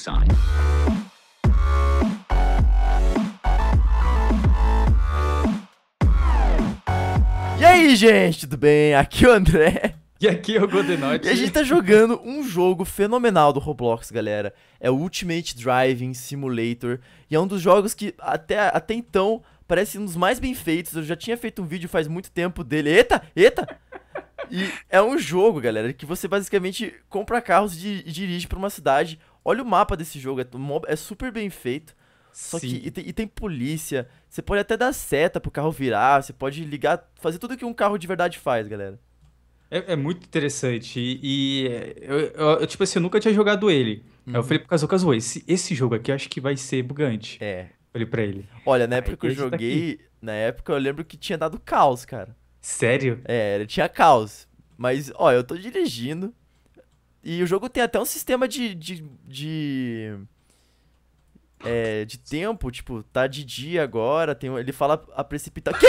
sign. E aí, gente, tudo bem? Aqui é o André. E aqui é o Godenote. E a gente tá jogando um jogo fenomenal do Roblox, galera. É o Ultimate Driving Simulator. E é um dos jogos que até, até então parece um dos mais bem feitos. Eu já tinha feito um vídeo faz muito tempo dele. Eita, eita! E é um jogo, galera, que você basicamente compra carros e dirige para uma cidade Olha o mapa desse jogo, é, é super bem feito. Só Sim. que e tem, e tem, polícia. Você pode até dar seta pro carro virar, você pode ligar, fazer tudo que um carro de verdade faz, galera. É, é muito interessante. E, e eu, eu, eu, tipo assim, eu nunca tinha jogado ele. Uhum. Aí eu uhum. falei pro casou Kazuo, esse, esse jogo aqui acho que vai ser bugante. É. Falei pra ele. Olha, na ah, época que eu joguei, na época eu lembro que tinha dado caos, cara. Sério? É, tinha caos. Mas, ó, eu tô dirigindo, e o jogo tem até um sistema de. de, de, é, de tempo, tipo, tá de dia agora, tem, ele fala a precipitar. Que?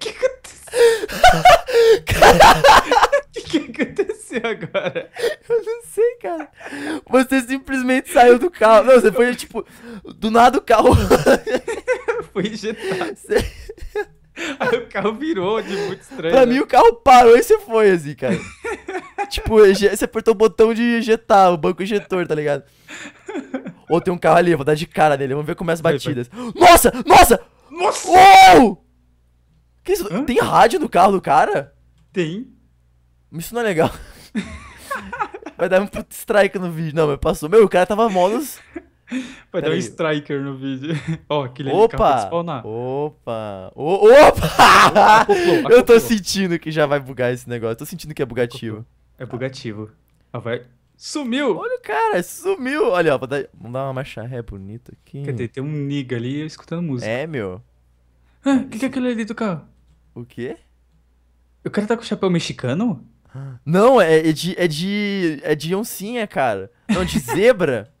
que que aconteceu? Cara... que que aconteceu agora? Eu não sei, cara. Você simplesmente saiu do carro. Não, você foi, tipo, do nada o carro. foi injetado. Você... Aí o carro virou de muito estranho. Pra né? mim, o carro parou e você foi, assim, cara tipo, você apertou o botão de injetar, o banco injetor, tá ligado? Ou tem um carro ali, vou dar de cara nele, vamos ver como é as batidas. Nossa, nossa! Nossa! Uou! Que isso? Hã? Tem rádio no carro do cara? Tem. Isso não é legal. Vai dar um puto strike no vídeo. Não, mas passou. Meu, o cara tava modos Vai Pera dar um striker no vídeo. Ó, oh, aquele opa, opa! Opa! O, opa! Eu tô sentindo que já vai bugar esse negócio. Tô sentindo que é bugativo. É bugativo. Ah, vai. Sumiu! Olha o cara, sumiu! Olha, ó, dar... vamos dar uma marcha ré bonita aqui. Cadê? Tem um nigga ali escutando música. É, meu. O ah, que, que é aquilo ali do carro? O quê? O cara tá com o chapéu mexicano? Não, é, é de. é de. é de oncinha, cara. Não, de zebra.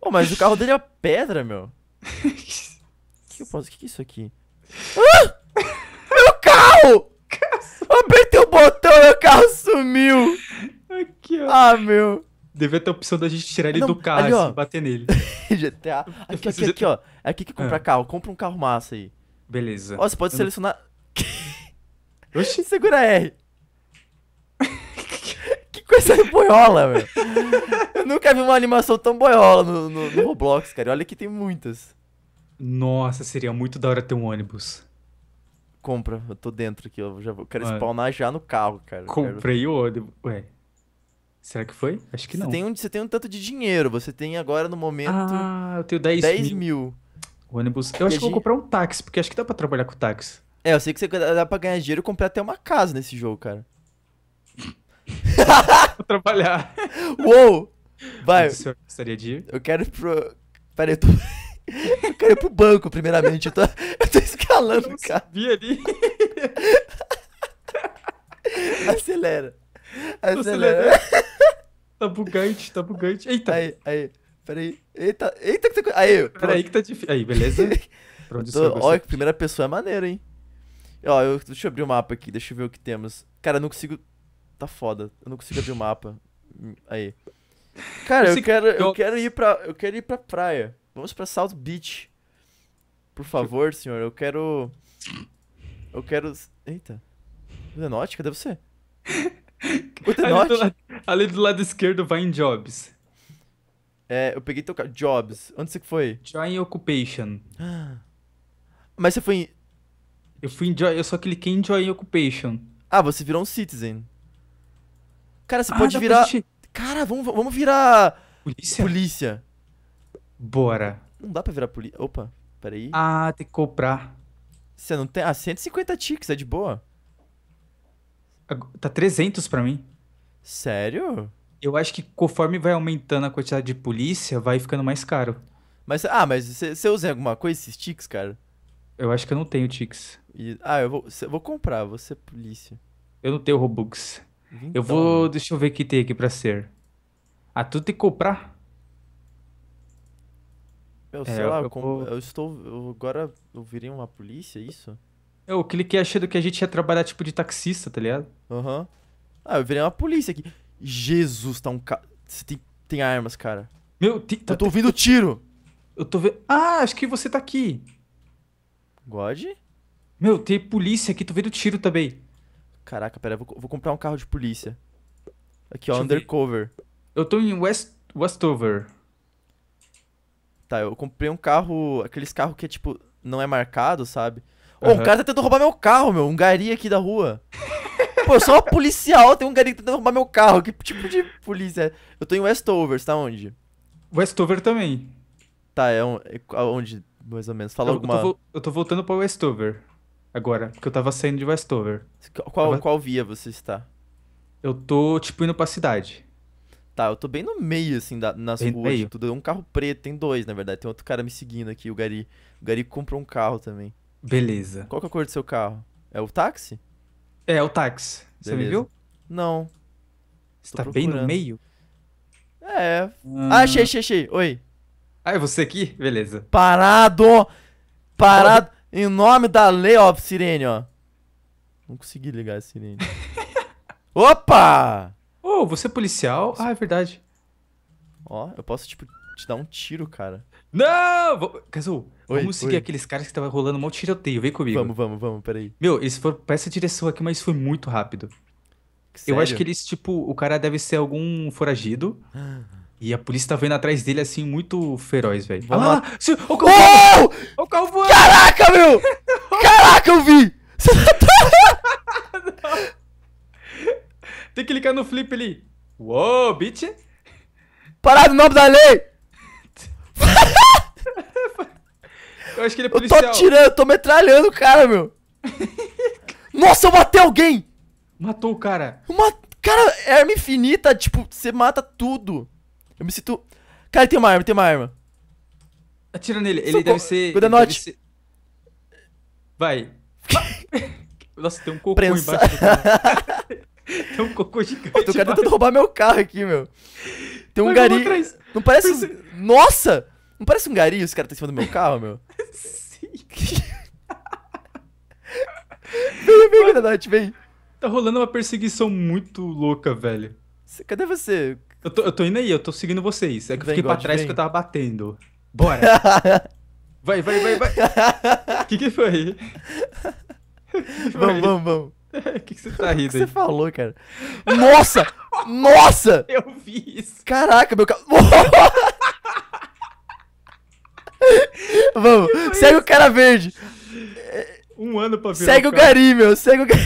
oh, mas o carro dele é uma pedra, meu. que O que, que é isso aqui? Ah! meu carro! Sumiu! Aqui, ó. Ah, meu. Devia ter a opção da gente tirar ele Não, do carro e bater nele. GTA. Aqui, aqui, aqui, ó. É aqui que compra ah. carro. Compra um carro massa aí. Beleza. Ó, você pode selecionar. Oxi. Segura R. que coisa boiola, velho. Eu nunca vi uma animação tão boiola no, no, no Roblox, cara. Olha que tem muitas. Nossa, seria muito da hora ter um ônibus compra, eu tô dentro aqui, eu já vou, quero Mano. spawnar já no carro, cara. Comprei o ônibus. Ué. Será que foi? Acho que você não. Tem um, você tem um tanto de dinheiro, você tem agora no momento. Ah, eu tenho 10, 10 mil. mil. O ônibus. Eu acho que vou comprar um táxi, porque acho que dá pra trabalhar com táxi. É, eu sei que você dá pra ganhar dinheiro e comprar até uma casa nesse jogo, cara. vou trabalhar. Uou! Vai. O gostaria de ir? Eu quero ir pro. Peraí, eu tô. eu quero ir pro banco, primeiramente. Eu tô tô escalando o cara Subi ali. Acelera. Acelera. Tá bugante, tá bugante. Eita. Aí, aí. Peraí. Eita, eita que tá... Aí, Peraí que tá difícil. Aí, beleza? Pra tô... Olha, que primeira pessoa é maneiro, hein? Ó, eu... deixa eu abrir o mapa aqui. Deixa eu ver o que temos. Cara, eu não consigo... Tá foda. Eu não consigo abrir o mapa. Aí. Cara, eu, eu quero, eu... eu quero ir pra... Eu quero ir pra praia. Vamos pra South Beach. Por favor, senhor, eu quero. Eu quero. Eita. Denótica, cadê você? O Denote? ali, do lado, ali do lado esquerdo vai em Jobs. É, eu peguei teu Jobs. Onde você foi? Join Occupation. Mas você foi em. Eu fui em Eu só cliquei em Join Occupation. Ah, você virou um citizen. Cara, você ah, pode virar. Gente... Cara, vamos, vamos virar. Polícia? Polícia. Bora. Não dá pra virar polícia. Opa. Peraí. Ah, tem que comprar. Você não tem. Ah, 150 ticks, é de boa? Tá 300 pra mim. Sério? Eu acho que conforme vai aumentando a quantidade de polícia, vai ficando mais caro. Mas, ah, mas você usa em alguma coisa esses ticks, cara? Eu acho que eu não tenho ticks. E, ah, eu vou, cê, vou comprar, você polícia. Eu não tenho Robux. Então... Eu vou. Deixa eu ver o que tem aqui pra ser. Ah, tu tem que comprar? Meu, é, sei é, lá, eu, como, eu, estou. Eu agora eu virei uma polícia, é isso? Eu cliquei achando que a gente ia trabalhar tipo de taxista, tá ligado? Aham. Uhum. Ah, eu virei uma polícia aqui. Jesus, tá um ca... Você tem, tem armas, cara. Meu, tem, tá, eu tô ouvindo tiro. Eu tô vendo. Ah, acho que você tá aqui. God? Meu, tem polícia aqui, tô vendo tiro também. Caraca, pera, vou, vou comprar um carro de polícia. Aqui, ó, Deixa undercover. Eu, eu tô em West, Westover tá, eu comprei um carro, aqueles carros que é tipo, não é marcado, sabe? Ô, um cara tá tentando roubar meu carro, meu, um gari aqui da rua. Pô, eu sou uma policial, tem um gari tá tentando roubar meu carro. Que tipo de polícia? Eu tô em Westover, você tá onde? Westover também. Tá, é, é um, onde, mais ou menos? Fala eu, alguma... Eu tô, eu tô voltando pra Westover agora, porque eu tava saindo de Westover. Qual, tava... qual via você está? Eu tô, tipo, indo pra cidade. Tá, eu tô bem no meio, assim, da, nas bem ruas meio. tudo. É um carro preto, tem dois, na verdade. Tem outro cara me seguindo aqui, o Gari. O Gari comprou um carro também. Beleza. Qual que é a cor do seu carro? É o táxi? É, o táxi. Beleza. Você me viu? Não. Você tô tá procurando. bem no meio? É. Hum... Ah, achei, achei, achei. Oi. Ah, é você aqui? Beleza. Parado! Parado! Em nome da lei, ó, sirene, ó. Não consegui ligar a sirene. Opa! Oh, você é policial? Ah, é verdade. Ó, eu posso, tipo, te dar um tiro, cara. Não! Vou... vamos seguir oi. aqueles caras que tava rolando um tiroteio. Vem comigo. Vamos, vamos, vamos, peraí. Meu, eles foram pra essa direção aqui, mas foi muito rápido. Sério? Eu acho que eles, tipo, o cara deve ser algum foragido. E a polícia tá vendo atrás dele, assim, muito feroz, velho. Olha ah, lá! Se... O oh! O Caraca, meu! Caraca, eu vi! Você tá Tem que clicar no flip ali. Uou, bitch. Parado no nome da lei. eu acho que ele é policial. Eu tô atirando, eu tô metralhando o cara, meu. Nossa, eu matei alguém. Matou o cara. Uma... Cara, é arma infinita, tipo, você mata tudo. Eu me sinto... Cara, tem uma arma, tem uma arma. Atira nele, ele Socorro. deve ser... Cuida note. Ser... Vai. Nossa, tem um cocô Prensa. embaixo do cara. Tem um cocô gigante. Ô, tô tentando roubar meu carro aqui, meu. Tem um Mas gari. Não parece. Nossa! Não parece um gari esse cara tá em cima do meu carro, meu? Sim. vem, vem, Mas... vem. Tá rolando uma perseguição muito louca, velho. Cadê você? Eu tô, eu tô indo aí, eu tô seguindo vocês. É que vem, eu fiquei God, pra trás vem. porque eu tava batendo. Bora! vai, vai, vai, vai! O que que foi? Vamos, vamos, vamos. O que, que você tá rindo? o que você falou, cara? Nossa! Nossa! Eu vi isso. Caraca, meu carro. Vamos, segue isso? o cara verde. Um ano pra ver. Segue o, garim, Gari, meu. Segue o Gari.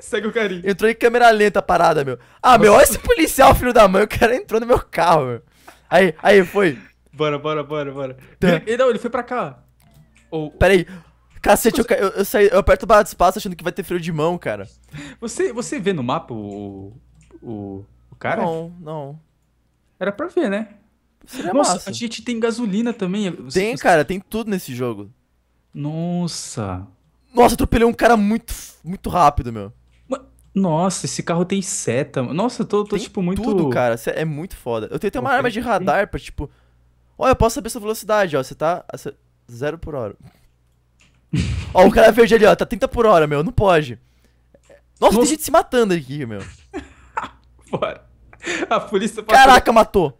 Segue o garim. Entrou em câmera lenta a parada, meu. Ah, Nossa. meu, olha esse policial, filho da mãe. O cara entrou no meu carro, meu. Aí, aí, foi. Bora, bora, bora, bora. Tá. Ele, não, ele foi pra cá. Ou... Peraí. Cacete, você... eu, eu, saí, eu aperto barra de espaço achando que vai ter freio de mão, cara. Você, você vê no mapa o, o, o cara? Não, não. Era pra ver, né? Seria Nossa, massa. a gente tem gasolina também. Você, tem, você... cara, tem tudo nesse jogo. Nossa. Nossa, atropelei um cara muito, muito rápido, meu. Nossa, esse carro tem seta. Nossa, eu tô, tô tem tipo muito. Tudo, cara. É muito foda. Eu tenho até uma arma de radar pra, tipo. Olha, eu posso saber sua velocidade, ó. Você tá. Zero por hora. ó, o cara verde ali, ó, tá 30 por hora, meu, não pode. Nossa, tem gente se matando aqui, meu. Bora. A polícia passou... Caraca, matou.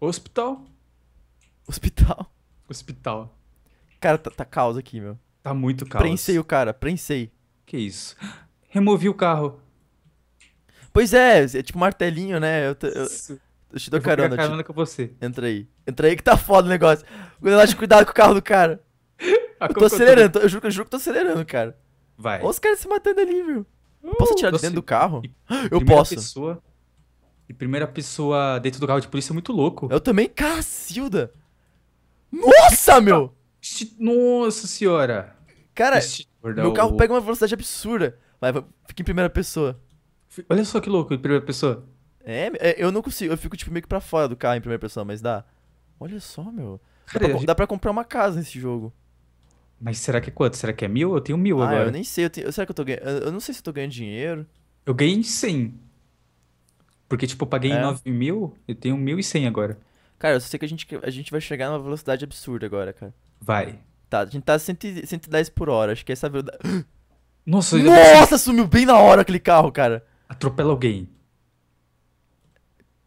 Hospital. Hospital. Hospital. Cara, tá, tá caos aqui, meu. Tá muito caos. Prensei o cara, prensei. Que isso. Removi o carro. Pois é, é tipo martelinho, né? Eu, eu, isso. eu te dou eu carona. Eu carona te... com você. Entra aí. Entra aí que tá foda o negócio. cuidado com o carro do cara tô acelerando, eu, juro, eu juro que tô acelerando, cara. Vai. Olha os caras se matando ali, viu? Uh, posso atirar de dentro se... do carro? E, eu posso. Pessoa, e primeira pessoa dentro do carro de polícia é muito louco. Eu também, cacilda. Nossa, meu! Nossa senhora. Cara, meu carro pega uma velocidade absurda. Vai, fica em primeira pessoa. Olha só que louco, em primeira pessoa. É, é, eu não consigo. Eu fico, tipo, meio que pra fora do carro em primeira pessoa, mas dá. Olha só, meu. Cara, dá, pra, gente... dá pra comprar uma casa nesse jogo. Mas será que é quanto? Será que é mil? Eu tenho mil ah, agora. eu nem sei. Eu tenho... Será que eu tô ganhando... Eu não sei se eu tô ganhando dinheiro. Eu ganhei 100. Porque, tipo, eu paguei é. 9 mil, eu tenho 1.100 agora. Cara, eu sei que a gente, a gente vai chegar numa velocidade absurda agora, cara. Vai. Tá, a gente tá 100, 110 por hora, acho que essa é velocidade... Nossa, Nossa, eu... sumiu bem na hora aquele carro, cara. Atropela alguém.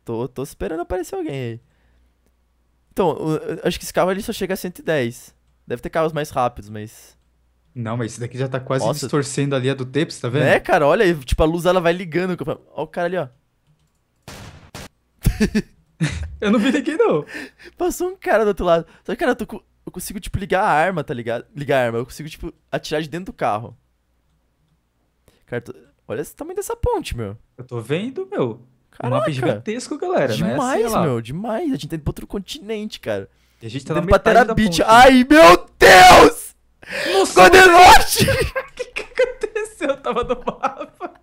Tô, tô esperando aparecer alguém aí. Então, eu, eu acho que esse carro ele só chega a 110. Deve ter carros mais rápidos, mas. Não, mas esse daqui já tá quase Nossa. distorcendo ali a do tempo, você tá vendo? É, cara, olha aí, tipo, a luz ela vai ligando. Olha o cara ali, ó. eu não vi ninguém, não. Passou um cara do outro lado. Só que, cara, eu, tô eu consigo, tipo, ligar a arma, tá ligado? Ligar a arma. Eu consigo, tipo, atirar de dentro do carro. Cara, tô... olha o tamanho dessa ponte, meu. Eu tô vendo, meu. Caraca. Um mapa gigantesco, galera. É assim, demais, assim, meu. Demais. A gente tá indo pro outro continente, cara. E a gente tá na metade da Beach. Ponte. Ai, meu Deus! Nossa, Codenote! O que, que aconteceu? Eu tava no mapa.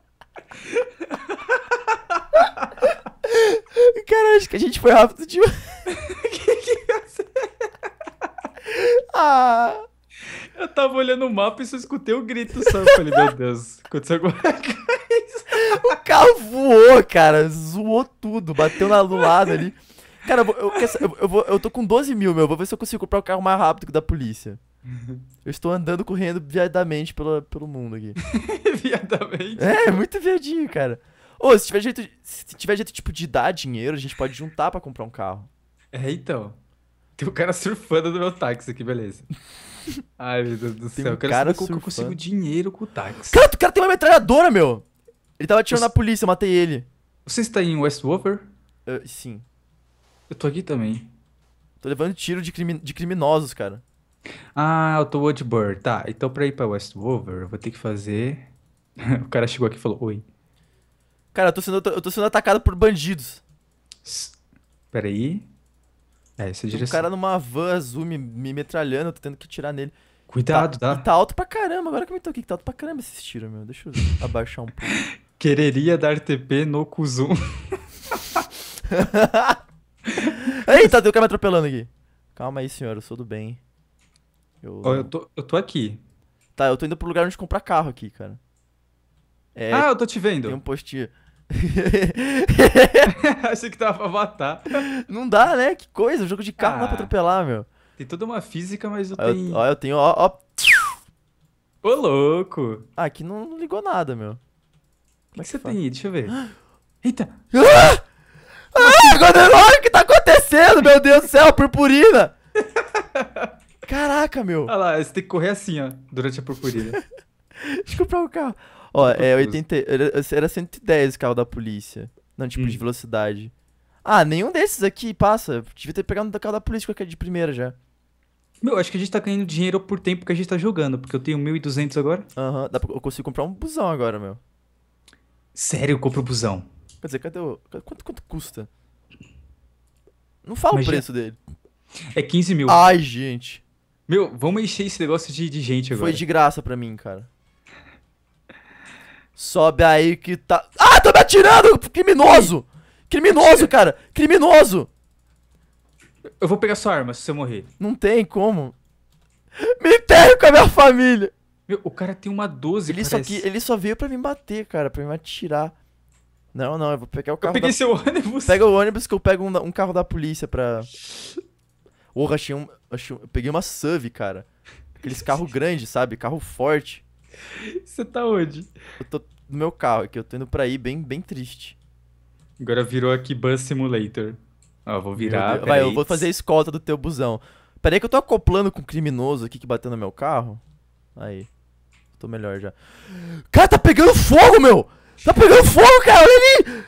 Cara, acho que a gente foi rápido demais. que que aconteceu? Ah... Eu tava olhando o mapa e só escutei o um grito só. Eu falei, meu Deus, aconteceu alguma coisa. O carro voou, cara. Zoou tudo. Bateu na lado ali. Cara, eu, eu, eu, eu, vou, eu tô com 12 mil, meu. Vou ver se eu consigo comprar o um carro mais rápido que o da polícia. Eu estou andando correndo viadamente pela, pelo mundo aqui. viadamente? É, muito viadinho, cara. Ô, se tiver jeito, se tiver jeito tipo de dar dinheiro, a gente pode juntar para comprar um carro. É, então. Tem um cara surfando no meu táxi aqui, beleza. Ai, meu Deus do céu. um eu quero cara saber surfando. eu consigo dinheiro com o táxi. Cara, o cara tem uma metralhadora, meu. Ele tava atirando Você... na polícia, eu matei ele. Você está em Westover? Uh, sim. Eu tô aqui também. Tô levando tiro de, de criminosos, cara. Ah, eu tô Woodburn. Tá, então pra ir pra Westover, eu vou ter que fazer... o cara chegou aqui e falou, oi. Cara, eu tô sendo, eu tô sendo atacado por bandidos. Peraí. É, essa é direção. Um cara numa van azul me, me metralhando, eu tô tendo que tirar nele. Cuidado, tá? tá? tá alto pra caramba, agora que eu me toquei, que tá alto pra caramba esses tiros, meu. Deixa eu abaixar um pouco. Quereria dar TP no Kuzum. Eita, tem um cara me atropelando aqui. Calma aí, senhor, eu sou do bem. Eu... eu, tô, eu tô aqui. Tá, eu tô indo pro lugar onde comprar carro aqui, cara. É, ah, eu tô te vendo. Tem um postinho. Achei que tava pra matar. Não dá, né? Que coisa, jogo de carro ah, não dá pra ah. atropelar, meu. Tem toda uma física, mas eu tenho... Ó, eu tenho, ó, ó... Ô, louco. Ah, aqui não, não ligou nada, meu. O que, que, é que, você tem aí? Deixa eu ver. Eita! Ah! acontecendo? Olha o que tá acontecendo, meu Deus do céu, purpurina. Caraca, meu. Olha lá, você tem que correr assim, ó, durante a purpurina. Deixa eu comprar o um carro. Ó, é 80, era 110 o carro da polícia. Não, tipo, hum. de velocidade. Ah, nenhum desses aqui passa. Devia ter pegado o carro da polícia de primeira já. Meu, acho que a gente tá ganhando dinheiro por tempo que a gente tá jogando, porque eu tenho 1.200 agora. Aham, uhum, pra, eu consigo comprar um busão agora, meu. Sério, eu compro busão. Quer dizer, cadê o. Quanto, quanto custa? Não fala o preço dele. É 15 mil. Ai, gente. Meu, vamos encher esse negócio de, de gente agora. Foi de graça pra mim, cara. Sobe aí que tá. Ah, tá me atirando! Criminoso! Criminoso, cara! Criminoso! Eu vou pegar sua arma se você morrer. Não tem como. Me enterro com a minha família! Meu, o cara tem uma 12, ele só que Ele só veio pra me bater, cara, pra me atirar. Não, não, eu vou pegar o carro. Eu peguei da... seu ônibus. Pega o ônibus que eu pego um, um carro da polícia pra. Porra, achei um, achei um... Eu peguei uma SUV, cara. Aqueles carro grande, sabe? Carro forte. Você tá onde? Eu tô no meu carro aqui, eu tô indo pra ir bem, bem triste. Agora virou aqui Bus Simulator. Ó, vou virar. Vai, eu vou fazer a escolta do teu busão. aí, que eu tô acoplando com um criminoso aqui que bateu no meu carro. Aí. Tô melhor já. Cara, tá pegando fogo, meu! Tá pegando fogo, cara, olha ali!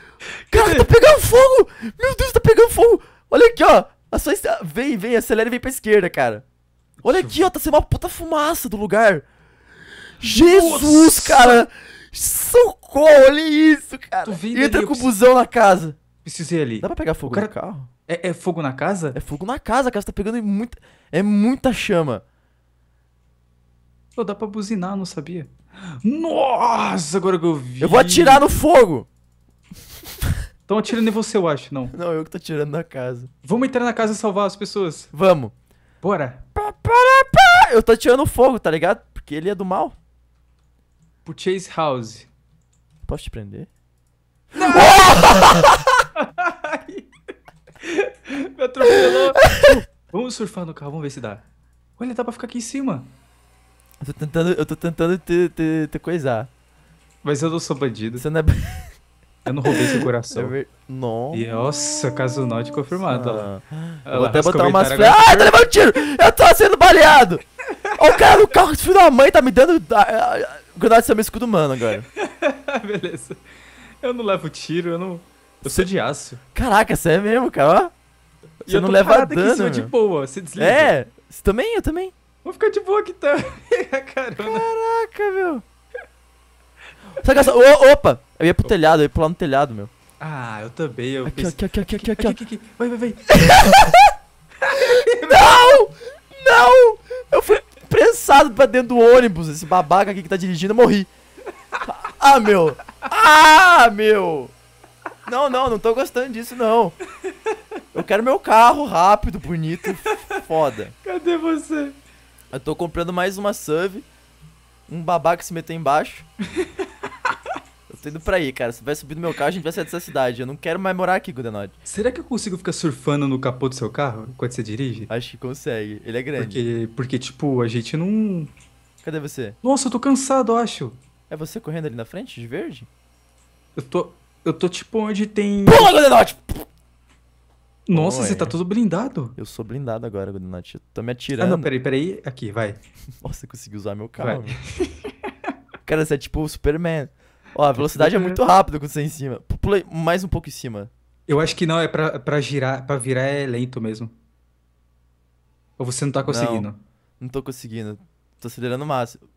Cara, tá pegando fogo! Meu Deus, tá pegando fogo! Olha aqui, ó! A sua est... Vem, vem, acelera e vem pra esquerda, cara. Olha aqui, ó, tá sendo uma puta fumaça do lugar. Jesus, Nossa. cara! Socorro, olha isso, cara! Entra ali, com o busão na casa. Precisei ali. Dá pra pegar fogo cara... no carro? É, é, fogo na casa? É fogo na casa, a casa tá pegando muita É muita chama. Pô, dá pra buzinar, não sabia. Nossa, agora que eu vi. Eu vou atirar no fogo! Estão atirando em você, eu acho, não. Não, eu que tô atirando na casa. Vamos entrar na casa e salvar as pessoas. Vamos. Bora. Pá, pá, pá. Eu tô atirando fogo, tá ligado? Porque ele é do mal. Pro Chase House. Posso te prender? Não! Me atropelou. Vamos surfar no carro, vamos ver se dá. Olha, dá pra ficar aqui em cima. Eu tô tentando, eu tô tentando te, te, te coisar. Mas eu não sou bandido. Você não é... eu não roubei seu é coração. ver... Nossa. E, nossa, caso não de confirmado. Ah. Vou até botar umas... Agora... Ah, tá levando tiro! Eu tô sendo baleado! Olha o cara no carro, filho da mãe, tá me dando... Ah, ah, ah, granada de ser meu escudo humano agora. Beleza. Eu não levo tiro, eu não... Eu sou de aço. Caraca, você é mesmo, cara, ó. Você não leva dano. Aqui em cima de boa, você desliga. É, também, eu também. Vou ficar de boa aqui também. Caraca, meu. Sabe essa... O, opa! Eu ia pro telhado, eu ia pular no telhado, meu. Ah, eu também. Eu aqui, aqui, aqui, aqui, aqui, aqui, aqui, aqui. Vai, vai, vai. não! Não! Eu fui prensado pra dentro do ônibus. Esse babaca aqui que tá dirigindo, eu morri. Ah, meu! Ah, meu! Não, não, não tô gostando disso, não. Eu quero meu carro rápido, bonito, foda. Cadê você? Eu tô comprando mais uma sub. Um babaca se meteu embaixo. eu tô indo pra aí, cara. Se subir no meu carro, a gente vai sair dessa cidade. Eu não quero mais morar aqui, Gudenod. Será que eu consigo ficar surfando no capô do seu carro enquanto você dirige? Acho que consegue. Ele é grande. Porque, porque tipo, a gente não. Cadê você? Nossa, eu tô cansado, eu acho. É você correndo ali na frente, de verde? Eu tô. Eu tô tipo onde tem. Pula, Gudenod! Nossa, você tá todo blindado. Eu sou blindado agora, Godinot. Tá me atirando. Ah, não, peraí, peraí. Aqui, vai. Nossa, consegui usar meu carro. Cara, você é tipo o Superman. Ó, a velocidade é tá- muito rápida quando você é em cima. Pulei mais um pouco em cima. Eu acho que não, é pra, pra girar, pra virar é lento mesmo. Ou você não tá conseguindo? Não, não tô conseguindo. Tô acelerando o máximo.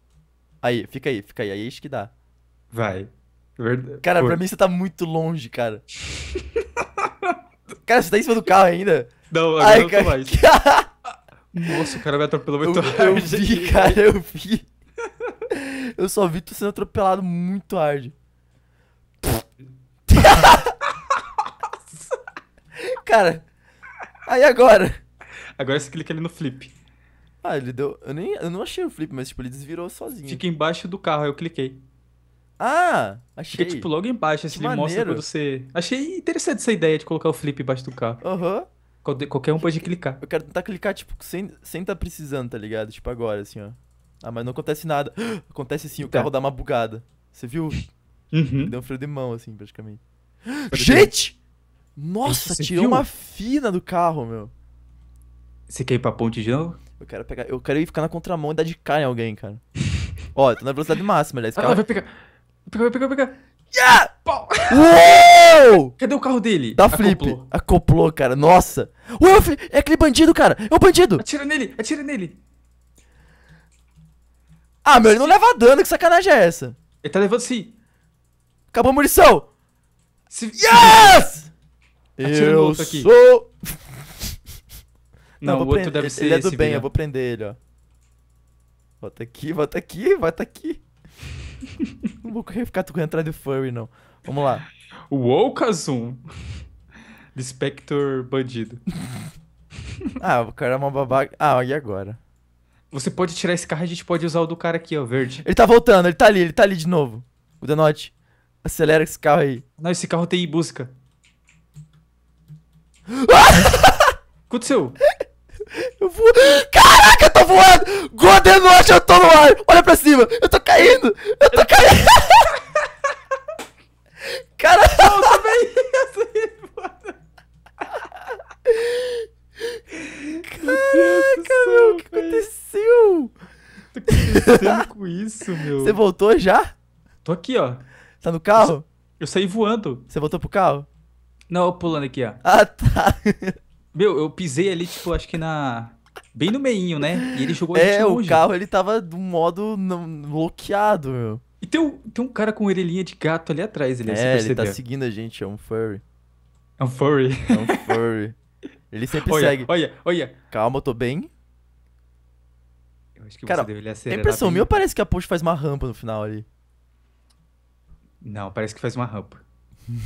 Aí, fica aí, fica aí. Aí é isso que dá. Vai. Cara, Por... pra mim você tá muito longe, cara. Cara, você tá em cima do carro ainda? Não, agora Ai, eu cara... mais. Nossa, o cara me atropelou muito eu, hard. Eu vi, cara, eu vi. Eu só vi tu sendo atropelado muito hard. cara, aí agora? Agora você clica ali no flip. Ah, ele deu. Eu, nem, eu não achei o flip, mas tipo, ele desvirou sozinho. Fica embaixo do carro, aí eu cliquei. Ah, achei. Porque, tipo, logo embaixo, assim, ele mostra quando você... Achei interessante essa ideia de colocar o flip embaixo do carro. Aham. Uhum. Qualquer um pode clicar. Eu quero tentar clicar, tipo, sem, sem tá precisando, tá ligado? Tipo, agora, assim, ó. Ah, mas não acontece nada. Acontece sim, o tá. carro dá uma bugada. Você viu? Uhum. Deu um freio de mão, assim, praticamente. Pode Gente! Ver. Nossa, tirou uma fina do carro, meu. Você quer ir pra ponte de novo? Eu quero pegar. Eu quero ir ficar na contramão e dar de cara em alguém, cara. Ó, eu tô na velocidade máxima, aliás. Ah, carro. vai pegar. Pegou, pegou, pegou. Yeah! Uou! Cadê o carro dele? Da Flip. Acoplou. Acoplou, cara. Nossa. Ué, é aquele bandido, cara. É o bandido. Atira nele, atira nele. Ah, meu, ele não leva dano. Que sacanagem é essa? Ele tá levando sim. Acabou a munição. Se... Yes! eu aqui. sou... não, não o outro prender. deve ser Ele é do bem, eu vou prender ele, ó. Bota aqui, bota aqui, bota aqui não vou querer ficar a entrada de furry, não. Vamos lá. Wokazum. Spector bandido. ah, o cara é uma babaca. Ah, e agora? Você pode tirar esse carro e a gente pode usar o do cara aqui, ó, verde. Ele tá voltando, ele tá ali, ele tá ali de novo. O Denote Acelera esse carro aí. Não, esse carro tem música. Aconteceu? Eu vou. Caraca, eu tô voando! Golden Rush, eu tô no ar! Olha pra cima! Eu tô caindo! Eu tô caindo! Cara, eu também Caraca, meu, o que aconteceu? O que tá acontecendo com isso, meu? Você voltou já? Tô aqui, ó. Tá no carro? Eu, eu saí voando. Você voltou pro carro? Não, pulando aqui, ó. Ah, tá. Meu, eu pisei ali, tipo, acho que na. Bem no meinho, né? E ele jogou É, o carro ele tava do modo bloqueado, meu. E tem um, tem um cara com orelhinha de gato ali atrás, ele É, ele tá seguindo a gente, é um furry. É um furry. É um furry. ele sempre olha, segue. Olha, olha. Calma, eu tô bem. Eu acho que cara, você deu ele acelerar. Tem impressão minha ou parece que a Porsche faz uma rampa no final ali. Não, parece que faz uma rampa.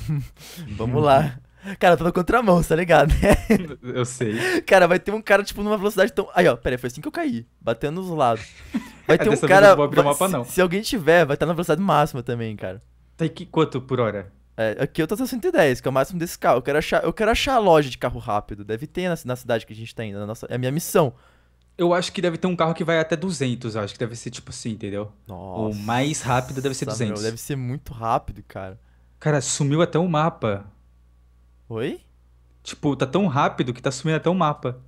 Vamos lá. Cara, eu tô na contramão, tá ligado? eu sei. Cara, vai ter um cara, tipo, numa velocidade tão. Aí, ó, pera aí, foi assim que eu caí. Batendo nos lados. Vai é, ter um cara. Vai... Mapa, se, se, alguém tiver, vai estar tá na velocidade máxima também, cara. Tá que quanto por hora? É, aqui eu tô 110, que é o máximo desse carro. Eu quero achar, eu quero achar a loja de carro rápido. Deve ter na, na cidade que a gente tá indo. nossa, é a minha missão. Eu acho que deve ter um carro que vai até 200, acho que deve ser tipo assim, entendeu? Nossa. O mais rápido deve ser 200. Meu, deve ser muito rápido, cara. Cara, sumiu até o mapa. Oi? Tipo, tá tão rápido que tá sumindo até o mapa.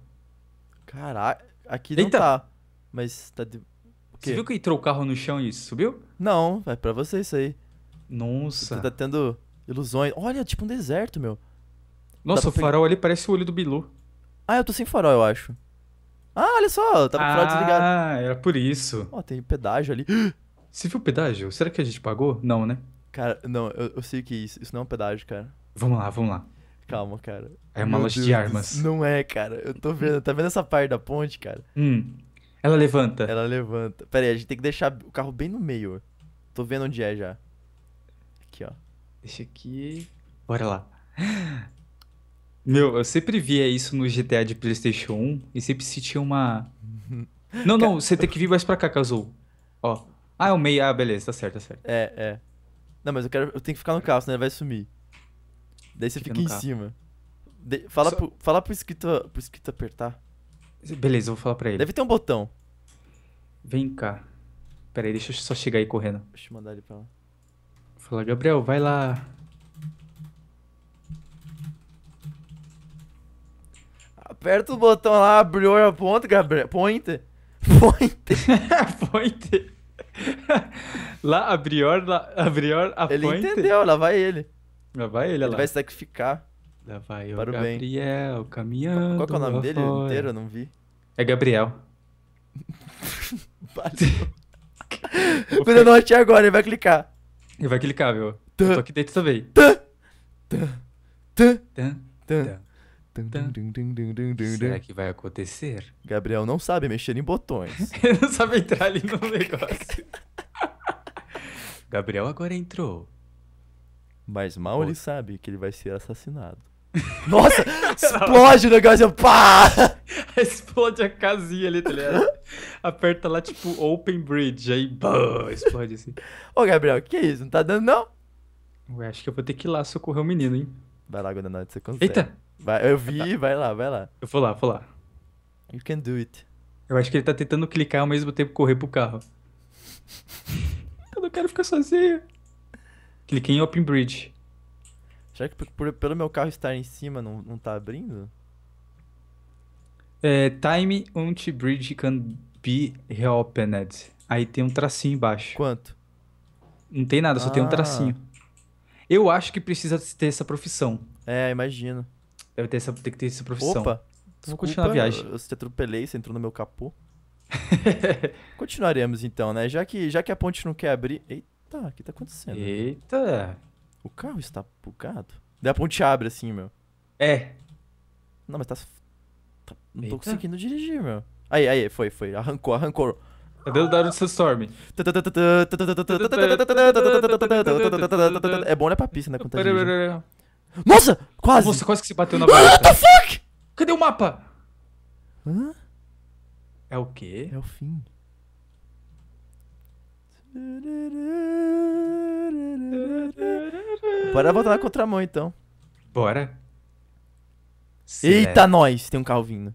Caraca, aqui não Eita. tá. Mas tá de. Você viu que entrou o carro no chão e subiu? Não, é pra você isso aí. Nossa. Você tá tendo ilusões. Olha, tipo um deserto, meu. Nossa, o farol ali parece o olho do Bilu. Ah, eu tô sem farol, eu acho. Ah, olha só, tava tá com o farol desligado. Ah, era por isso. Ó, tem pedágio ali. Você viu o pedágio? Será que a gente pagou? Não, né? Cara, não, eu, eu sei que isso, isso não é um pedágio, cara. Vamos lá, vamos lá. Calma, cara. É uma loja de armas. Não é, cara. Eu tô vendo. Tá vendo essa parte da ponte, cara? Hum. Ela levanta. Ela levanta. Pera aí, a gente tem que deixar o carro bem no meio. Tô vendo onde é já. Aqui, ó. Deixa aqui. Bora lá. Meu, eu sempre via isso no GTA de PlayStation 1 e sempre sentia uma. Não, não, você tem que vir mais pra cá, Kazul. Ó. Ah, é o meio. Ah, beleza, tá certo, tá certo. É, é. Não, mas eu quero. Eu tenho que ficar no carro, senão ele vai sumir. Daí você fica, fica em carro. cima. De, fala, Só... pro, fala pro escrito, pro escrito apertar. Beleza, eu vou falar pra ele. Deve ter um botão. Vem cá. Pera aí, deixa eu só chegar aí correndo. Deixa eu mandar ele pra lá. Fala, Gabriel, vai lá. Aperta o botão lá, abriu a ponta, Gabriel. Pointer. Pointer. pointer. lá, abriu lá, abriu a Ele pointer. entendeu, lá vai ele. Lá vai ele, ele lá. vai se sacrificar. Lá vai é para o Gabriel, caminhando. Qual, que é o nome dele fora. inteiro? Eu não vi. É Gabriel. Valeu. Quando eu não achei agora, ele vai clicar. Ele vai clicar, viu? Tá. Eu tô aqui dentro também. Tá. Tá. Tá. Tá. Tá. Será que vai acontecer? Gabriel não sabe mexer em botões. Ele não sabe entrar ali no negócio. Gabriel agora entrou. Mas mal Pô. ele sabe que ele vai ser assassinado. Nossa, explode o negócio, pá! Explode a casinha ali, tá ligado? Aperta lá, tipo, open bridge, aí, bum, explode assim. Ô, Gabriel, que é isso? Não tá dando, não? Ué, acho que eu vou ter que ir lá socorrer o menino, hein? Vai lá, Gudanot, você consegue. Eita! Vai, eu vi, vai lá, vai lá. Eu vou lá, vou lá. You can do it. Eu acho que ele tá tentando clicar ao mesmo tempo correr pro carro. eu não quero ficar sozinho. Clique em Open Bridge. Será que por, pelo meu carro estar em cima não, não tá abrindo? É, time until bridge can be reopened. Aí tem um tracinho embaixo. Quanto? Não tem nada, só ah. tem um ah. tracinho. Eu acho que precisa ter essa profissão. É, imagino. Deve ter essa, que ter essa profissão. Opa, Vamos continuar a viagem. Eu, eu te atropelei, você entrou no meu capô. Continuaremos então, né? Já que, já que a ponte não quer abrir. Eita. Tá, o que tá acontecendo? Eita! O carro está bugado? Daí a ponte abre assim, meu. É. Não, mas tá. tá não Eita. tô conseguindo dirigir, meu. Aí, aí, foi, foi. Arrancou, arrancou. Cadê o Dario storm. É bom olhar né, pra pista, né? Quando tá Nossa! Quase! Nossa, quase que se bateu na barra. What the fuck? Cadê o mapa? Hã? É o quê? É o fim. Bora voltar na contramão então. Bora. Certo. Eita, nós! Tem um carro vindo.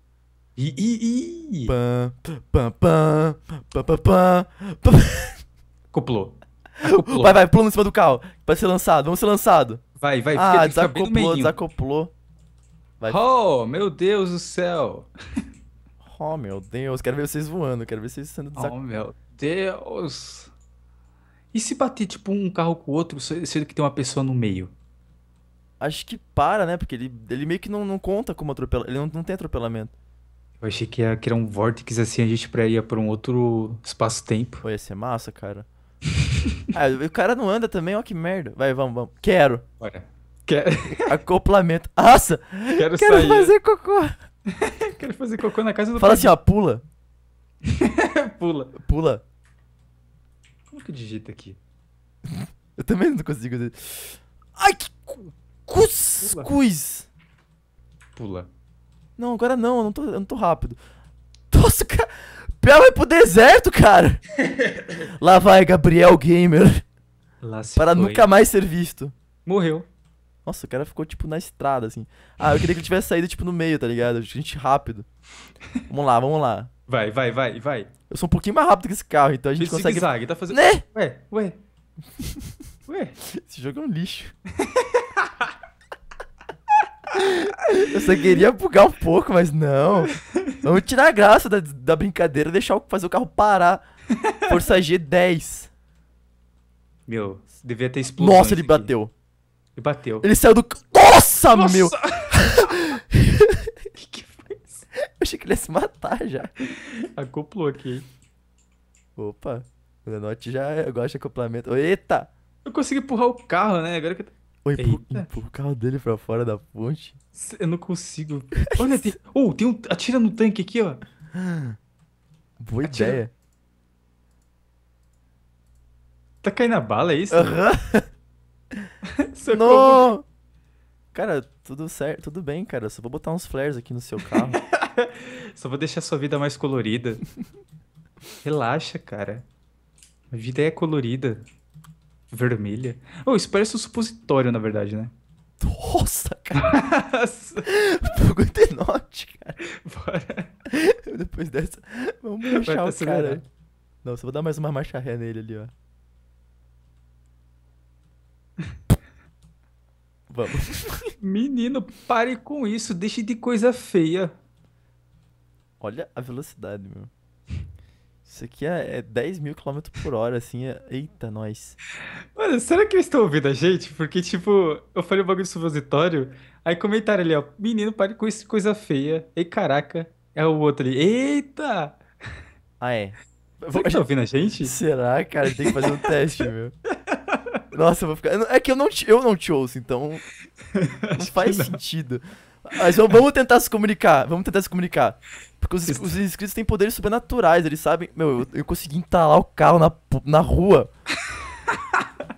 I, i, i. Pam, pam, pam, pam, pam, pam, Acoplou. Acoplou. Vai, vai, pula em cima do carro. Vai ser lançado, vamos ser lançado. Vai, vai. Fica, ah, desacoplou, desacoplou. Vai. Oh, meu Deus do céu. Oh, meu Deus. Quero ver vocês voando, quero ver vocês sendo desacoplados. Oh, meu Deus. E se bater, tipo, um carro com o outro, sendo que tem uma pessoa no meio? Acho que para, né? Porque ele, ele meio que não, não conta como atropelamento. Ele não, não tem atropelamento. Eu achei que ia criar um vórtice assim, a gente pra ir pra um outro espaço-tempo. Pô, ia ser massa, cara. ah, o cara não anda também, ó que merda. Vai, vamos, vamos. Quero. Quero. Acoplamento. Nossa! Quero, quero sair. fazer cocô. quero fazer cocô na casa do Fala pai. assim, ó, pula. pula. Pula. Como que digita aqui? Eu também não consigo. Ai, que cuscuz! Pula. Não, agora não, eu não tô, eu não tô rápido. Nossa, cara. Pel vai pro deserto, cara! Lá vai Gabriel Gamer. para foi. nunca mais ser visto. Morreu. Nossa, o cara ficou, tipo, na estrada, assim. Ah, eu queria que ele tivesse saído, tipo, no meio, tá ligado? Gente, rápido. Vamos lá, vamos lá. Vai, vai, vai, vai. Eu sou um pouquinho mais rápido que esse carro, então a gente consegue. Zigue-zague, tá fazendo. Né? Ué, ué. ué. Esse jogo é um lixo. Eu só queria bugar um pouco, mas não. Vamos tirar a graça da, da brincadeira, deixar o, fazer o carro parar. Força G10. Meu, devia ter explodido. Nossa, ele aqui. bateu. Ele bateu. Ele saiu do. Nossa, Nossa! meu! achei que ele ia se matar já. Acoplou aqui. Opa, o Lenote já é, gosta de acoplamento. Eita! Eu consegui empurrar o carro, né? Agora que eu... Oi, empurra, o carro dele pra fora da ponte. Eu não consigo. Olha, tem. Oh, tem um. Atira no tanque aqui, ó. Boa Atira. ideia. Tá caindo a bala, é isso? Aham. Uhum. não! Cara, tudo certo, tudo bem, cara. Só vou botar uns flares aqui no seu carro. Só vou deixar sua vida mais colorida. Relaxa, cara. A vida é colorida. Vermelha. Oh, isso parece um supositório, na verdade, né? Nossa, cara. Fogo de note, cara. Bora. Depois dessa, vamos deixar o cara. Não, só vou dar mais uma marcha ré nele ali, ó. Vamos. Menino, pare com isso. Deixe de coisa feia. Olha a velocidade, meu. Isso aqui é, é 10 mil quilômetros por hora, assim. É... Eita, nós. Mano, será que eles estão ouvindo a gente? Porque, tipo, eu falei um bagulho de supositório, aí comentaram ali, ó. Menino, pare com isso, coisa feia. Ei, caraca. É o outro ali. Eita! Ah, é. Será que tá ouvindo a gente? Será, cara? Tem que fazer um teste, meu. Nossa, eu vou ficar. É, é que eu não te, eu não te ouço, então. Não faz não. sentido. Mas vamos tentar se comunicar, vamos tentar se comunicar. Porque os, os inscritos têm poderes sobrenaturais, eles sabem. Meu, eu, eu consegui entalar o carro na, na rua.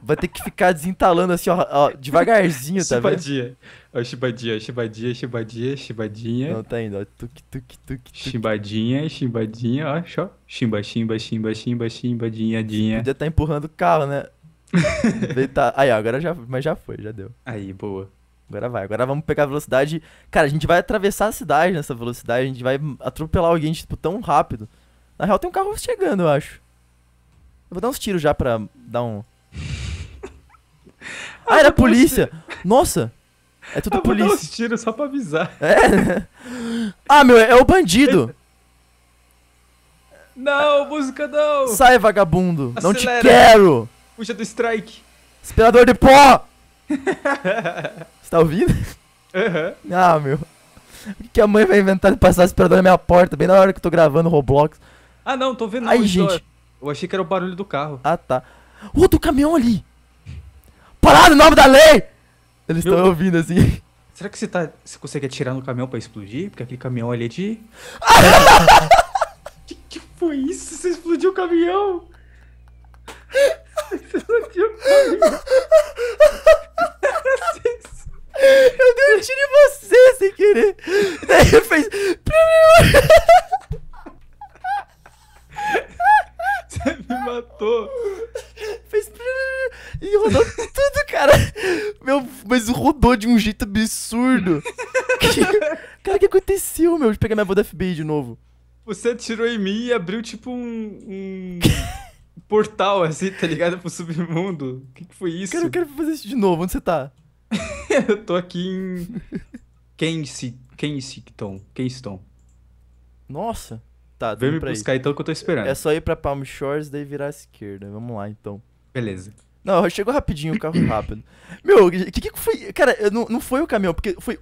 Vai ter que ficar desentalando assim, ó, ó devagarzinho, tá chibadia. vendo? Ó, chibadia, chibadia, chibadia, chibadinha. Não, tá indo, ó. Tuque, tuque, tuque, tuque. Chimbadinha, chimbadinha, ó, show. Chimba, chimba, chimba, chimba, chimbadinha, dinha. Podia tá empurrando o carro, né? Deitar. Aí, ó, agora já, mas já foi, já deu. Aí, boa. Agora vai, agora vamos pegar a velocidade. Cara, a gente vai atravessar a cidade nessa velocidade, a gente vai atropelar alguém, tipo, tão rápido. Na real, tem um carro chegando, eu acho. Eu vou dar uns tiros já pra dar um. ah, era é a polícia! Nossa! É tudo eu polícia. Vou dar uns tiros só pra avisar. É? ah, meu, é, é o bandido! Não, música não! Sai, vagabundo! Acelera. Não te quero! Puxa do strike! Aspirador de pó! Você tá ouvindo? Aham. Uhum. Ah, meu. O que a mãe vai inventar de passar aspirador na minha porta, bem na hora que eu tô gravando Roblox? Ah, não, tô vendo. Aí, gente. Tô... Eu achei que era o barulho do carro. Ah, tá. Outro caminhão ali! Parado, em nome da lei! Eles estão ouvindo assim. Será que você, tá, você consegue atirar no caminhão pra explodir? Porque aquele caminhão ali é de. que, que foi isso? Você explodiu o caminhão! Você explodiu o caminhão! Eu dei um tiro em você sem querer. E daí ele fez. Você me matou. Fez. E rodou tudo, cara. Meu, mas rodou de um jeito absurdo. cara, o que aconteceu, meu? De pegar minha voz da FBI de novo. Você atirou em mim e abriu tipo um... um... portal, assim, tá ligado? Pro submundo. O que, que, foi isso? Cara, eu quero fazer isso de novo. Onde você tá? eu tô aqui em Kensington. Kensington. Kensington. Nossa. Tá, Vem me buscar ir. então que eu tô esperando. É só ir pra Palm Shores, daí virar à esquerda. Vamos lá então. Beleza. Não, chegou rapidinho o carro rápido. Meu, o que, que foi? Cara, não, não foi o caminhão, porque foi.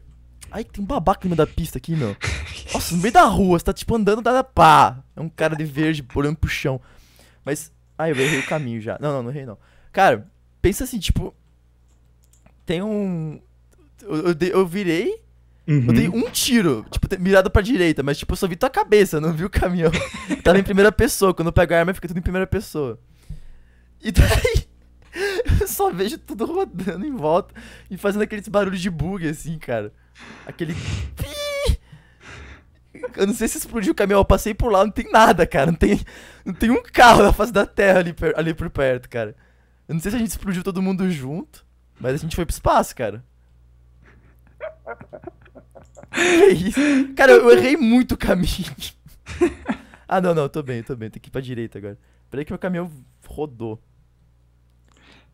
Ai, tem um babaca no meio da pista aqui, meu. Nossa, no meio da rua, você tá tipo andando da pá. É um cara de verde olhando pro chão. Mas. Ai, eu errei o caminho já. Não, não, não errei não. Cara, pensa assim, tipo. Tem um. Eu, eu virei. Uhum. Eu dei uhum. um tiro, tipo, mirado pra direita, mas tipo, eu só vi tua cabeça, não vi o caminhão. Tava em primeira pessoa, quando eu pego a arma fica tudo em primeira pessoa. E daí, eu só vejo tudo rodando em volta e fazendo aqueles barulhos de bug, assim, cara. Aquele. Eu não sei se explodiu o caminhão, eu passei por lá, não tem nada, cara. Não tem, não tem um carro na face da terra ali, ali por perto, cara. Eu não sei se a gente explodiu todo mundo junto, mas a gente foi pro espaço, cara que isso? Cara, eu errei muito o caminho. ah, não, não, tô bem, tô bem. Tem que ir pra direita agora. Peraí que meu caminhão rodou.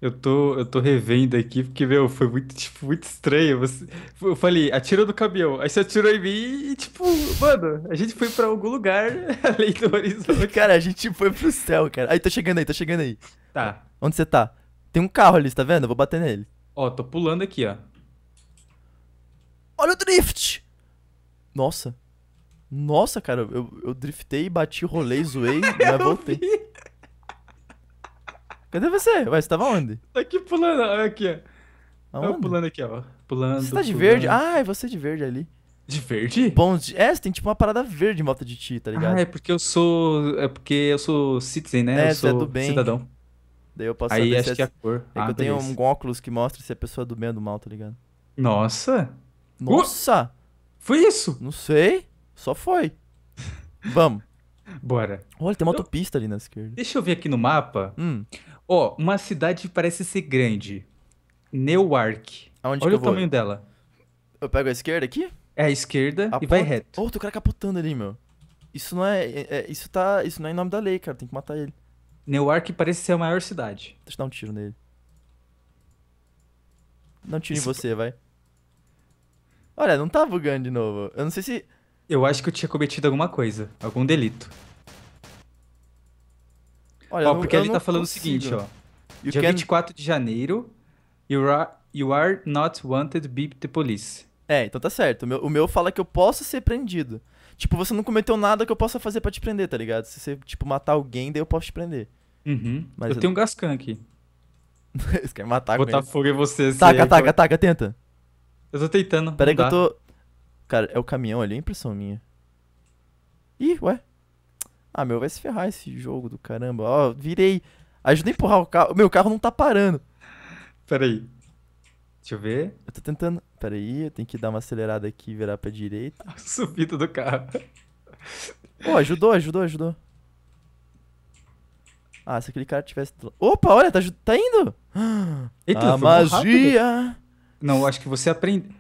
Eu tô, eu tô revendo aqui, porque, meu, foi muito, tipo, muito estranho. Você, eu falei, atira do caminhão. Aí você atirou em mim e, tipo, mano, a gente foi pra algum lugar além do horizonte. Cara, a gente foi pro céu, cara. Aí, tô chegando aí, tô chegando aí. Tá. Onde você tá? Tem um carro ali, você tá vendo? Eu vou bater nele. Ó, tô pulando aqui, ó. Olha o drift! Nossa. Nossa, cara, eu, eu driftei, bati, rolei, zoei, mas voltei. Vi. Cadê você? Ué, você tava onde? Tá aqui pulando, olha aqui, ó. Aonde? Eu pulando aqui, ó. Pulando. Você tá de pulando. verde? Ah, é você de verde ali. De verde? Bom, é, você tem tipo uma parada verde em volta de ti, tá ligado? Ah, é porque eu sou. É porque eu sou citizen, né? É, eu é sou é do bem. cidadão. Daí eu posso Aí acho que é, é a cor. É ah, que eu beleza. tenho um óculos que mostra se a pessoa é do bem ou do mal, tá ligado? Nossa! Nossa! Uh! Foi isso? Não sei. Só foi. Vamos. Bora. Olha, tem uma autopista ali na esquerda. Deixa eu ver aqui no mapa. Hum. Ó, uma cidade parece ser grande. Newark. Aonde Olha o vou? tamanho dela. Eu pego a esquerda aqui? É a esquerda a e ponta... vai reto. Ô, oh, tem um cara capotando ali, meu. Isso não é, é, é, Isso tá. Isso não é em nome da lei, cara. Tem que matar ele. Newark parece ser a maior cidade. Deixa eu dar um tiro nele. Dá um tiro em você, vai. Olha, não tá bugando de novo. Eu não sei se. Eu acho que eu tinha cometido alguma coisa, algum delito. Olha, ó, não, porque ele tá falando consigo. o seguinte, ó. You dia can... 24 de janeiro, you are, you are not wanted by the police. É, então tá certo. O meu, o meu fala que eu posso ser prendido. Tipo, você não cometeu nada que eu possa fazer para te prender, tá ligado? Se você, tipo, matar alguém, daí eu posso te prender. Uhum. Mas eu, eu tenho um Gascan aqui. você quer matar Botar fogo em você. Taca, taca, taca, tenta. Eu tô tentando. Peraí que eu tô. Cara, é o caminhão ali, é impressão minha. Ih, ué. Ah, meu, vai se ferrar esse jogo do caramba. Ó, virei. Ajuda a empurrar o carro. Meu, o carro não tá parando. Peraí. Deixa eu ver. Eu tô tentando. Peraí, eu tenho que dar uma acelerada aqui e virar pra direita. Subida do carro. Pô, ajudou, ajudou, ajudou. Ah, se aquele cara tivesse. Opa, olha, tá, tá indo! Eita, a magia! Não, acho que você aprende.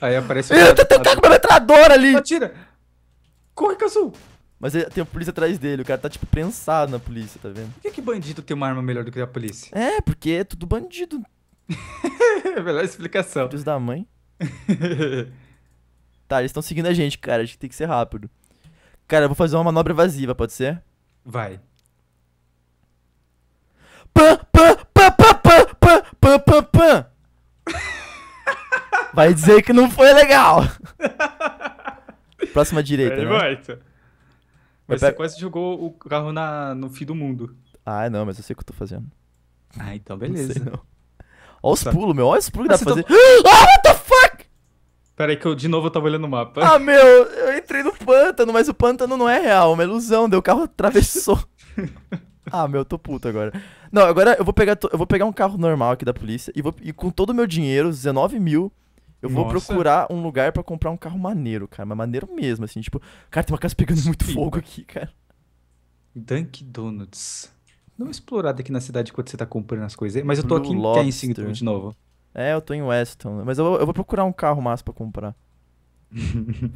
Aí aparece o. Eu tô tentando cara com uma metralhadora ali! Atira! Corre, Cazu! Mas é, tem a polícia atrás dele, o cara tá tipo prensado na polícia, tá vendo? Por que, que bandido tem uma arma melhor do que a polícia? É, porque é tudo bandido. é a melhor explicação. Filhos da mãe. tá, eles estão seguindo a gente, cara. Acho que tem que ser rápido. Cara, eu vou fazer uma manobra evasiva, pode ser? Vai. Pã, pã, pã, pã, pã, pã, pã, pã, pã. Vai dizer que não foi legal. Próxima direita, né? Vai, então. Mas você quase jogou o carro na, no fim do mundo. Ah, não, mas eu sei o que eu tô fazendo. Ah, então beleza. Não sei, não. Olha os tá. pulos, meu. Olha os pulos que ah, dá pra tá- fazer. Tá... Ah, what the fuck? Pera aí que eu, de novo, eu tava olhando o mapa. Ah, meu, eu entrei no pântano, mas o pântano não é real, é uma ilusão. Deu o carro atravessou. ah, meu, eu tô puto agora. Não, agora eu vou pegar, eu vou pegar um carro normal aqui da polícia e, vou, e com todo o meu dinheiro, 19 mil, eu vou Nossa. procurar um lugar para comprar um carro maneiro, cara. Mas maneiro mesmo, assim. Tipo, cara, tem uma casa pegando muito Sim. fogo aqui, cara. Dunk Donuts. Não explorado aqui na cidade quando você tá comprando as coisas. Mas eu tô aqui em Kensington de novo. É, eu tô em Weston. Mas eu, eu vou procurar um carro massa pra comprar.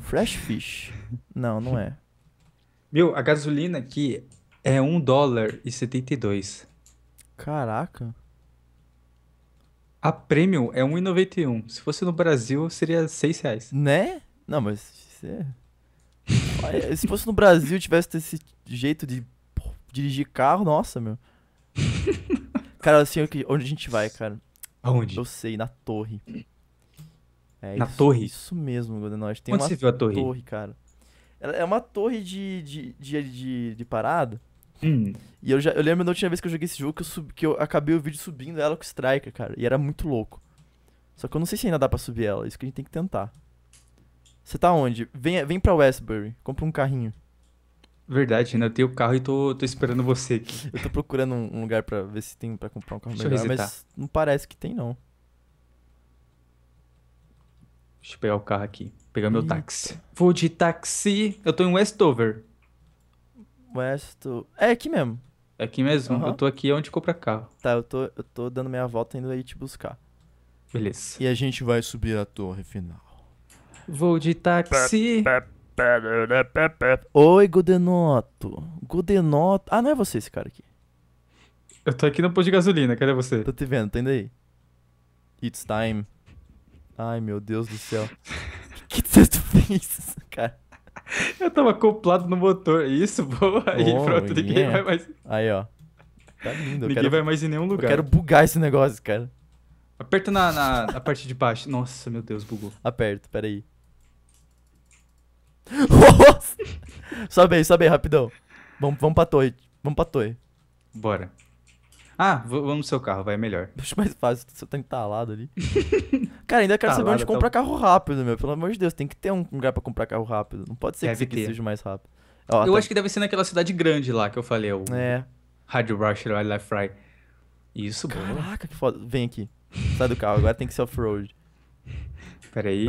Fresh Fish. Não, não é. Meu, a gasolina aqui é 1 dólar e 72. Caraca. A Premium é 1,91. Se fosse no Brasil, seria 6 reais. Né? Não, mas. Se, é- se fosse no Brasil tivesse esse jeito de dirigir carro, nossa, meu. cara, assim, onde a gente vai, cara? Aonde? Eu sei, na torre. É, na isso, torre? Isso mesmo, Goldenod. Tem Onde uma você viu a torre? torre, cara. é uma torre de, de, de, de, de parada. Hum. E eu já eu lembro da última vez que eu joguei esse jogo que eu, sub, que eu acabei o vídeo subindo ela com Striker, cara. E era muito louco. Só que eu não sei se ainda dá pra subir ela. Isso que a gente tem que tentar. Você tá onde? Vem, vem pra Westbury. Compra um carrinho. Verdade, ainda tenho o carro e tô, tô esperando você aqui. Eu tô procurando um lugar pra ver se tem pra comprar um carro Deixa melhor, mas não parece que tem, não. Deixa eu pegar o carro aqui. Pegar meu Eita. táxi. Vou de táxi. Eu tô em Westover. Weston. É aqui mesmo. É aqui mesmo. Uhum. Eu tô aqui é onde compra carro. Tá, eu tô, eu tô dando meia volta indo aí te buscar. Beleza. E a gente vai subir a torre final. Vou de táxi. Oi, Godenoto. Godenoto. Ah, não é você esse cara aqui. Eu tô aqui no posto de gasolina, cadê você? Tô te vendo, tá indo aí. It's time. Ai, meu Deus do céu. que, que você tá fez, cara? Eu tava acoplado no motor. Isso, boa. Aí, oh, pronto, ninguém yeah. vai mais. Aí, ó. Tá lindo. Ninguém quero... vai mais em nenhum lugar. Eu quero bugar esse negócio, cara. Aperta na, na, na parte de baixo. Nossa, meu Deus, bugou. Aperto, peraí. Nossa! sobe aí, sobe aí, rapidão. Vamos, vamos pra torre. Vamos pra torre. Bora. Ah, vamos no seu carro, vai melhor. Acho mais fácil, você tá entalado ali. Cara, ainda quero saber onde tá... comprar carro rápido, meu. Pelo amor de Deus, tem que ter um lugar pra comprar carro rápido. Não pode ser deve que você seja mais rápido. Ó, eu tá... acho que deve ser naquela cidade grande lá que eu falei, o... É. Rádio Rush, Wildlife Fry. Isso, Caraca, que foda. Vem aqui. Sai do carro, agora tem que ser off-road. Peraí.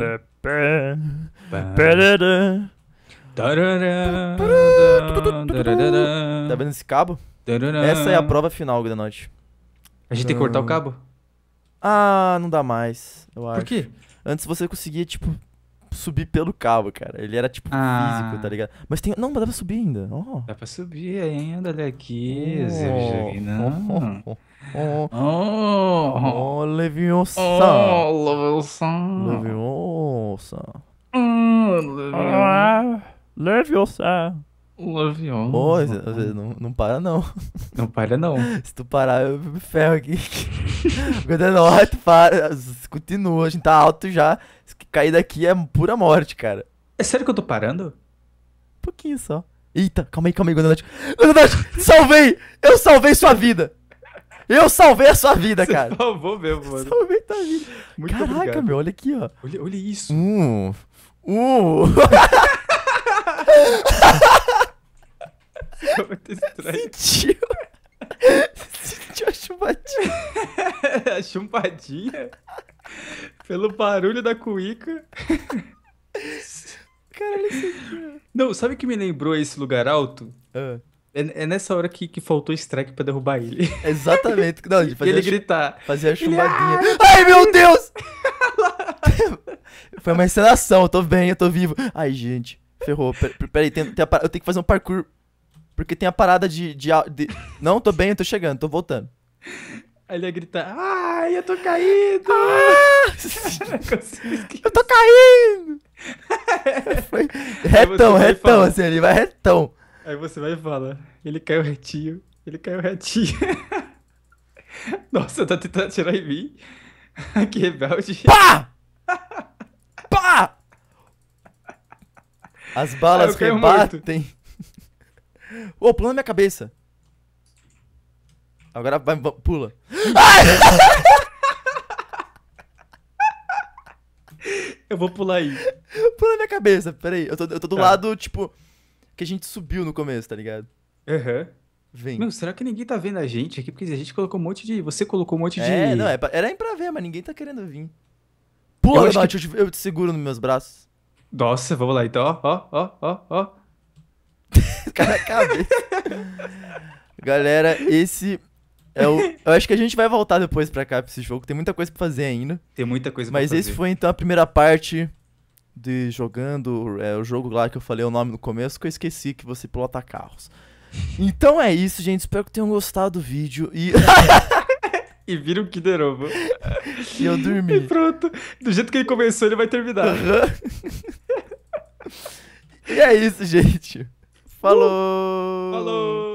Tá vendo esse cabo? Essa é a prova final, Granote. A gente tem que cortar o ah. cabo? Ah, não dá mais, eu acho. Por quê? Antes você conseguia, tipo, subir pelo cabo, cara. Ele era, tipo, ah. físico, tá ligado? Mas tem... Não, mas dá pra subir ainda. Oh. Dá pra subir ainda, olha aqui, oh. oh, Oh, oh, oh. oh, Leviosa. Oh, Leviosa. Leviosa. Leviosa. Leviosa. Um avião. Pô, não, não para, não. Não para, não. Se tu parar, eu me ferro aqui. Quando para. Continua, a gente tá alto já. Se cair daqui é pura morte, cara. É sério que eu tô parando? Um pouquinho só. Eita, calma aí, calma aí, Gondonete. Gondonete, salvei! Eu salvei sua vida! Eu salvei a sua vida, Você cara. Salvou mesmo, mano. Salvei tua vida. Muito Caraca, obrigado. meu, olha aqui, ó. Olha, olha isso. Hum. Uh. Foi muito estranho. Sentiu. Sentiu a chumbadinha. a chumbadinha? Pelo barulho da cuíca. Caralho, sentiu. Não, sabe o que me lembrou esse lugar alto? Ah. É, é, nessa hora que, que faltou strike pra derrubar ele. Exatamente. Não, ele, gritar. Fazer a chumbadinha. Ele, ah! Ai, meu Deus! Foi uma encenação, eu tô bem, eu tô vivo. Ai, gente, ferrou. Peraí, pera, pera, eu tenho que fazer um parkour porque tem a parada de, de, de. Não, tô bem, eu tô chegando, tô voltando. Aí ele ia gritar: Ai, eu tô caindo! Ah! eu tô caindo! Foi retão, retão, fala. assim, ele vai retão. Aí você vai e fala: Ele caiu retinho, ele caiu retinho. Nossa, tá tentando atirar em mim. que rebelde. Pá! Pá! As balas ah, rebatem. Morto. Ô, oh, pula na minha cabeça. Agora vai, pula. eu vou pular aí. Pula na minha cabeça, peraí. Eu tô, eu tô do tá. lado, tipo, que a gente subiu no começo, tá ligado? Uhum. Vem. Meu, será que ninguém tá vendo a gente aqui? Porque a gente colocou um monte de. Você colocou um monte é, de. É, não, era pra ver, mas ninguém tá querendo vir. Pula, eu, que... eu, te, eu te seguro nos meus braços. Nossa, vamos lá então. Ó, ó, ó, ó. Cara, tá cabeça. Galera, esse é o... Eu acho que a gente vai voltar depois pra cá, pra esse jogo. Tem muita coisa pra fazer ainda. Tem muita coisa pra Mas fazer. Mas esse foi então a primeira parte de jogando é, o jogo lá que eu falei o nome no começo, que eu esqueci que você pilota carros. Então é isso, gente. Espero que tenham gostado do vídeo e. e viram que de novo. E eu dormi. E pronto. Do jeito que ele começou, ele vai terminar. Uhum. e é isso, gente. Falou! Uh, falou!